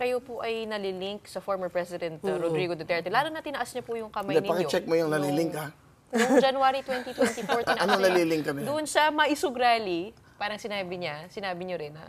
kayo po ay nalilink sa former President uh, Rodrigo Duterte. Lalo na tinaas niya po yung kamay Hindi, ninyo. check mo yung nalilink, ha? Noong January 2024, tinaas ano nalilink kami? Doon sa Maisug Rally, parang sinabi niya, sinabi niyo rin na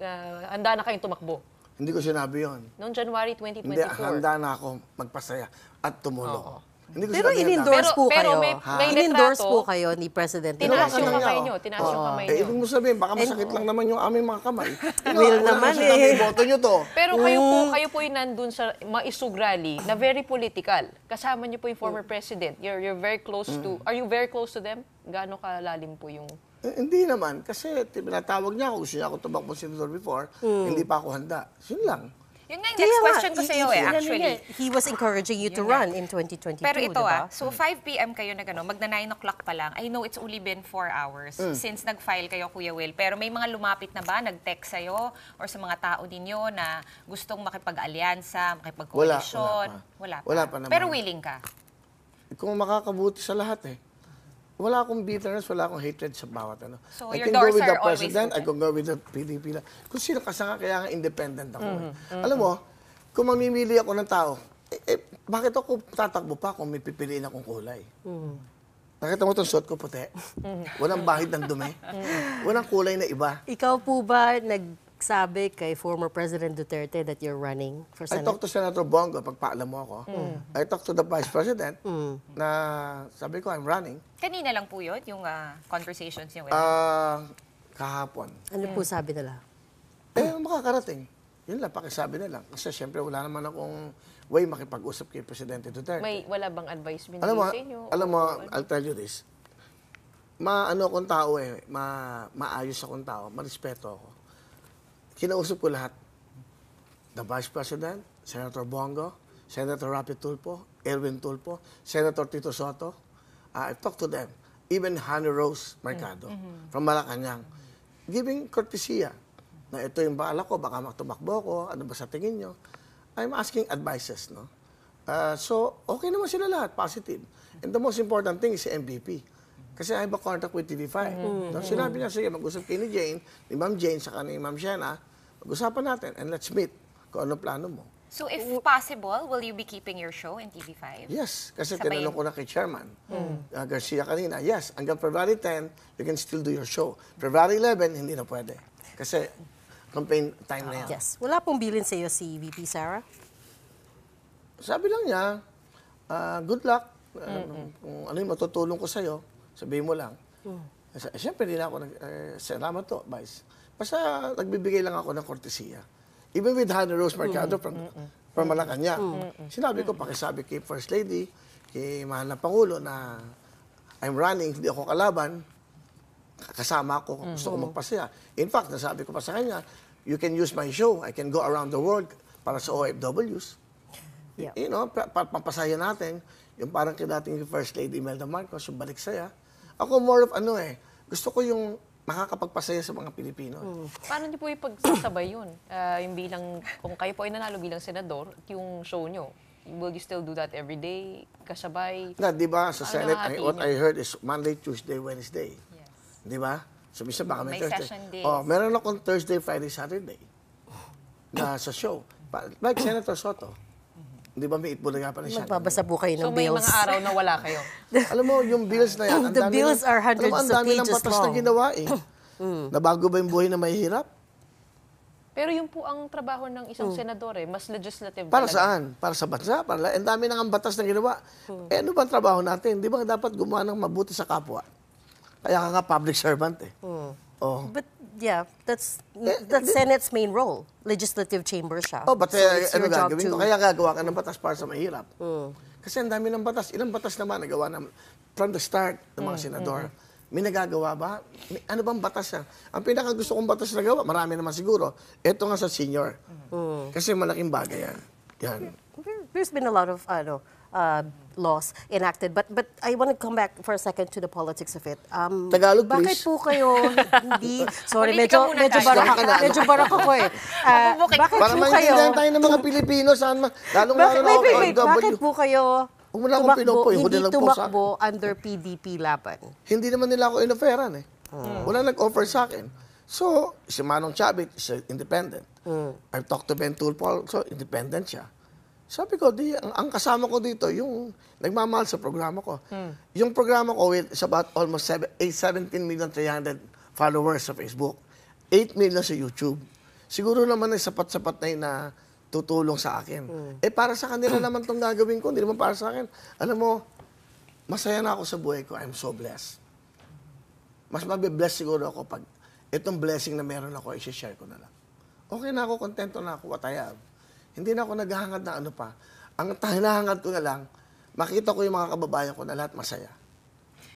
uh, handa na kayong tumakbo. Hindi ko sinabi yon. Noong January 2024. Hindi, handa na ako magpasaya at tumulong. Oo. Hindi ko Pero sinabi yan. Ah. in-endorse Pero- po pero kayo. may- may in-endorse po kayo ni President Tinaas Duterte. yung kamay niyo. tinaas yung kamay Eh, nyo. ibig mo sabihin, baka masakit lang naman yung aming mga kamay. Will naman eh. Boto niyo to. Pero kayo po, mm. kayo po yung nandun sa Maisug rally na very political. Kasama niyo po yung former mm. president. You're, you're very close to, mm. are you very close to them? Gaano kalalim po yung... Eh, hindi naman. Kasi tinatawag niya ako. Gusto niya ako tumakbo senador before. Hindi pa ako handa. Yun lang. Yun nga yung next Kaya question ko sa iyo eh, actually. Eh. He was encouraging you to run in 2022, Pero ito diba? ah, so 5 hmm. p.m. kayo na gano'n, magna 9 o'clock pa lang. I know it's only been 4 hours hmm. since nag-file kayo, Kuya Will. Pero may mga lumapit na ba, nag-text sa'yo or sa mga tao ninyo na gustong makipag-alyansa, makipag-coalition? Wala, wala pa. Wala pa. Wala pa naman. Pero willing ka? Eh, kung makakabuti sa lahat eh wala akong bitterness, wala akong hatred sa bawat ano. So, I can go with the president, I can go with the PDP. lang. Kung sino ka kaya nga independent ako. eh. Mm-hmm, mm-hmm. Alam mo, kung mamimili ako ng tao, eh, eh, bakit ako tatakbo pa kung may pipiliin akong kulay? Mm. Mm-hmm. Nakita mo itong suot ko puti? Walang bahid ng dumi? Walang kulay na iba? Ikaw po ba nag nagsabi kay former President Duterte that you're running for Senate? I talked to Senator Bongo, pagpaalam mo ako. Mm. I talked to the Vice President mm. na sabi ko, I'm running. Kanina lang po yun, yung uh, conversations niya? Uh, ah, kahapon. Ano mm. po sabi nila? Eh, makakarating. Yun lang, pakisabi na lang. Kasi siyempre, wala naman akong way makipag-usap kay Presidente Duterte. May, wala bang advice binigay alam sa inyo? Alam mo, I'll tell you this. Ma-ano akong tao eh. Ma, maayos akong tao. Marespeto ako kinausap ko lahat. The Vice President, Senator Bongo, Senator Rapid Tulpo, Erwin Tulpo, Senator Tito Soto. Uh, I talked to them. Even Honey Rose Mercado mm -hmm. from Malacanang. Giving courtesya ah, na ito yung baala ko, baka tumakbo ko, ano ba sa tingin nyo? I'm asking advices, no? Uh, so, okay naman sila lahat, positive. And the most important thing is si MVP. Kasi I have a contact with TV5. Mm-hmm. So, sinabi niya, sige, mag-usap kay ni Jane, ni Ma'am Jane, sa ni Ma'am Shena, usapan natin and let's meet kung anong plano mo. So if possible, will you be keeping your show in TV5? Yes, kasi Sabay tinanong ko na kay Chairman mm. uh, Garcia kanina, yes, hanggang February 10, you can still do your show. February 11, hindi na pwede. Kasi campaign time na yan. Yes. Wala pong bilin sa iyo si VP Sarah? Sabi lang niya, uh, good luck. mm -hmm. Kung ano yung matutulong ko sa iyo, sabihin mo lang. Mm. Siyempre, eh, hindi na ako nag... Uh, salamat to, Vice. Basta nagbibigay lang ako ng kortesiya. Even with Hannah Rose Mercado from, from Malacanang, sinabi ko, pakisabi kay First Lady, kay Mahal na Pangulo na I'm running, hindi ako kalaban, kasama ako, gusto ko mm-hmm. magpasaya. In fact, nasabi ko pa sa kanya, you can use my show, I can go around the world para sa OFWs. Yeah. You know, pa- pa- natin, yung parang kay dating First Lady Imelda Marcos, yung balik saya. Ako more of ano eh, gusto ko yung makakapagpasaya sa mga Pilipino. Mm. Paano niyo po ipagsasabay yun? Uh, yung bilang, kung kayo po ay nanalo bilang senador, yung show niyo, will you still do that every day? Kasabay? Na, di ba, sa ano Senate, I, what niyo? I heard is Monday, Tuesday, Wednesday. Yes. Di ba? So, minsan baka may, may Thursday. Oh, meron akong Thursday, Friday, Saturday na sa show. Like Senator Soto. Di ba may itbol na pala siya? Magbabasa po kayo ng So may mga araw na wala kayo. Alam mo, yung bills na yan, ang The dami bills ng- are hundreds alam mo, ang dami ng pages batas na long. ginawa eh. Mm. Nabago ba yung buhay na mahihirap? Pero yun po ang trabaho ng isang mm. senador eh. Mas legislative Para talaga. saan? Para sa bansa? Para la- ang dami nang nga batas na ginawa. Mm. Eh, ano ba ang trabaho natin? Di ba dapat gumawa ng mabuti sa kapwa? Kaya ka nga public servant eh. Oh. But yeah, that's eh, that's Senate's main role. Legislative chamber siya. Oh, but so uh, ano gagawin ko? Kaya gagawa ka ng batas para sa mahirap. Mm. Kasi ang dami ng batas. Ilang batas naman nagawa ng, from the start ng mga mm, senador. Mm, mm. May nagagawa ba? May, ano bang batas siya? Ang pinaka gusto kong batas na gawa, marami naman siguro. Ito nga sa senior. Mm. Kasi malaking bagay yan. Yan. There, there's been a lot of ano, uh, uh, laws enacted. But but I want to come back for a second to the politics of it. Um, Tagalog, bakit po kayo hindi... Sorry, medyo, medyo, barak, medyo barak ako eh. Uh, bakit Para po kayo... Para tayo ng mga Pilipino, saan ma... Lalong bakit, lalo wait, wait, wait, bakit po kayo tumakbo, pinopo, hindi tumakbo under PDP laban? Hindi naman nila ako inoferan eh. Hmm. Wala nag-offer sa akin. So, si Manong Chavit is independent. Mm. I've talked to Ben Tulpo, so independent siya. Sabi ko, di, ang, ang kasama ko dito, yung nagmamahal sa programa ko. Hmm. Yung programa ko, with about almost 7, 8, 17 million 300 followers sa Facebook, 8 million sa YouTube. Siguro naman ay sapat-sapat na na tutulong sa akin. Hmm. Eh, para sa kanila naman itong gagawin ko, hindi naman para sa akin. Alam mo, masaya na ako sa buhay ko. I'm so blessed. Mas mabibless siguro ako pag itong blessing na meron ako, i-share ko na lang. Okay na ako, kontento na ako, what I have. Hindi na ako naghahangad na ano pa. Ang hinahangad ko na lang, makita ko yung mga kababayan ko na lahat masaya.